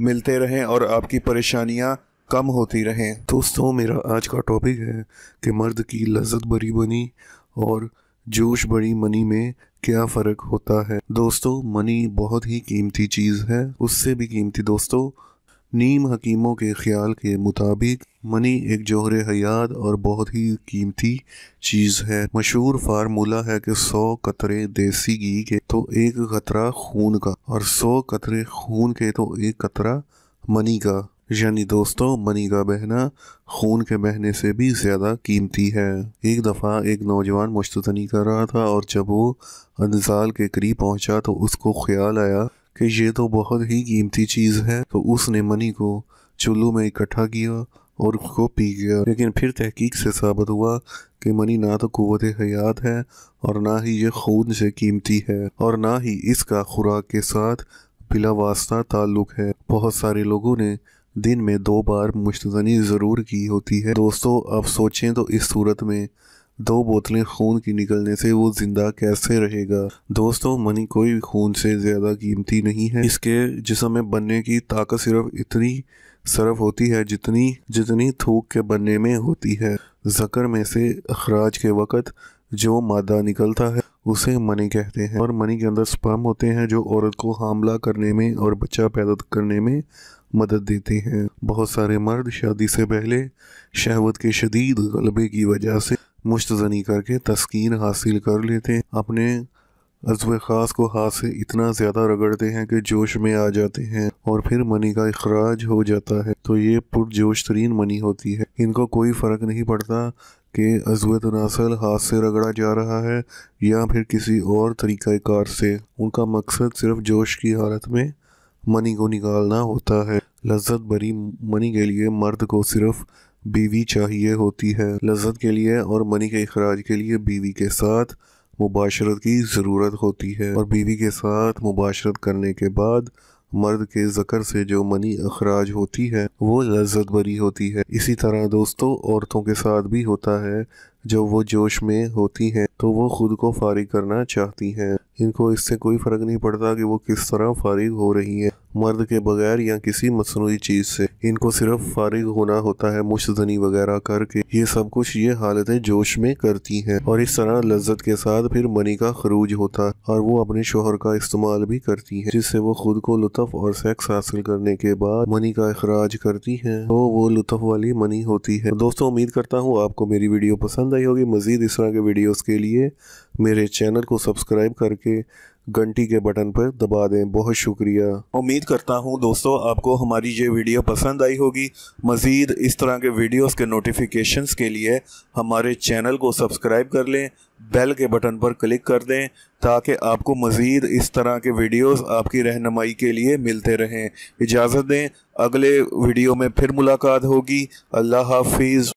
मिलते रहें और आपकी परेशानियाँ कम होती रहें दोस्तों मेरा आज का टॉपिक है कि मर्द की लज्जत बड़ी बनी और जोश बड़ी मनी में क्या फ़र्क होता है दोस्तों मनी बहुत ही कीमती चीज़ है उससे भी कीमती दोस्तों नीम हकीमों के ख्याल के मुताबिक मनी एक जोहर हयात और बहुत ही कीमती चीज़ है मशहूर फार्मूला है कि सौ कतरे देसी घी के तो एक कतरा खून का और सौ कतरे खून के तो एक कतरा मनी का यानी दोस्तों मनी का बहना खून के बहने से भी ज़्यादा कीमती है एक दफ़ा एक नौजवान मुश्तनी कर रहा था और जब वो अंजाल के करीब पहुंचा तो उसको ख्याल आया कि ये तो बहुत ही कीमती चीज़ है तो उसने मनी को चुल्लू में इकट्ठा किया और उसको पी गया लेकिन फिर तहकीक से साबित हुआ कि मनी ना तो कुत हयात है और ना ही ये खून से कीमती है और ना ही इसका खुराक के साथ बिला वास्ता ताल्लुक है बहुत सारे लोगों ने दिन में दो बार मुश्तनी ज़रूर की होती है दोस्तों आप सोचें तो इस सूरत में दो बोतलें खून की निकलने से वो जिंदा कैसे रहेगा दोस्तों मनी कोई खून से ज़्यादा कीमती नहीं है इसके जिसम में बनने की ताकत सिर्फ इतनी सरफ होती है जितनी जितनी थूक के बनने में होती है जकर में से अखराज के वक़्त जो मादा निकलता है उसे मनी कहते हैं और मनी के अंदर स्पर्म होते हैं जो औरत को हमला करने में और बच्चा पैदा करने में मदद देते हैं बहुत सारे मर्द शादी से पहले शहवत के शदीद गलबे की वजह से मुश्तनी करके तस्कीन हासिल कर लेते हैं अपने अजब ख़ास को हाथ से इतना ज़्यादा रगड़ते हैं कि जोश में आ जाते हैं और फिर मनी का अखराज हो जाता है तो ये पुरजोश तरीन मनी होती है इनको कोई फ़र्क नहीं पड़ता कि अजब तनासल हाथ से रगड़ा जा रहा है या फिर किसी और तरीक़ार से उनका मकसद सिर्फ जोश की हालत में मनी को निकालना होता है लज्जत भरी मनी के लिए मर्द को सिर्फ बीवी चाहिए होती है लजत के लिए और मनी के अखराज के लिए बीवी के साथ मुबाशरत की ज़रूरत होती है और बीवी के साथ मुबाशरत करने के बाद मर्द के ज़कर से जो मनी अखराज होती है वो लजत भरी होती है इसी तरह दोस्तों औरतों के साथ भी होता है जब वो जोश में होती हैं तो वो खुद को फारिग करना चाहती हैं इनको इससे कोई फ़र्क नहीं पड़ता कि वो किस तरह फारिग हो रही हैं मर्द के बगैर या किसी मसनू चीज़ से इनको सिर्फ फारिग होना होता है मुश्तनी वगैरह करके ये सब कुछ ये हालतें जोश में करती हैं और इस तरह लज्जत के साथ फिर मनी का खरूज होता है और वो अपने शोहर का इस्तेमाल भी करती हैं जिससे वो खुद को लुत्फ और सेक्स हासिल करने के बाद मनी का अखराज करती हैं तो वो लुत्फ वाली मनी होती है दोस्तों उम्मीद करता हूँ आपको मेरी वीडियो पसंद आई होगी मज़ीद इस तरह के वीडियोज़ के लिए मेरे चैनल को सब्सक्राइब करके घंटी के बटन पर दबा दें बहुत शुक्रिया उम्मीद करता हूँ दोस्तों आपको हमारी ये वीडियो पसंद आई होगी मज़ीद इस तरह के वीडियोस के नोटिफिकेशंस के लिए हमारे चैनल को सब्सक्राइब कर लें बेल के बटन पर क्लिक कर दें ताकि आपको मज़ीद इस तरह के वीडियोस आपकी रहनमाई के लिए मिलते रहें इजाज़त दें अगले वीडियो में फिर मुलाकात होगी अल्लाह हाफिज़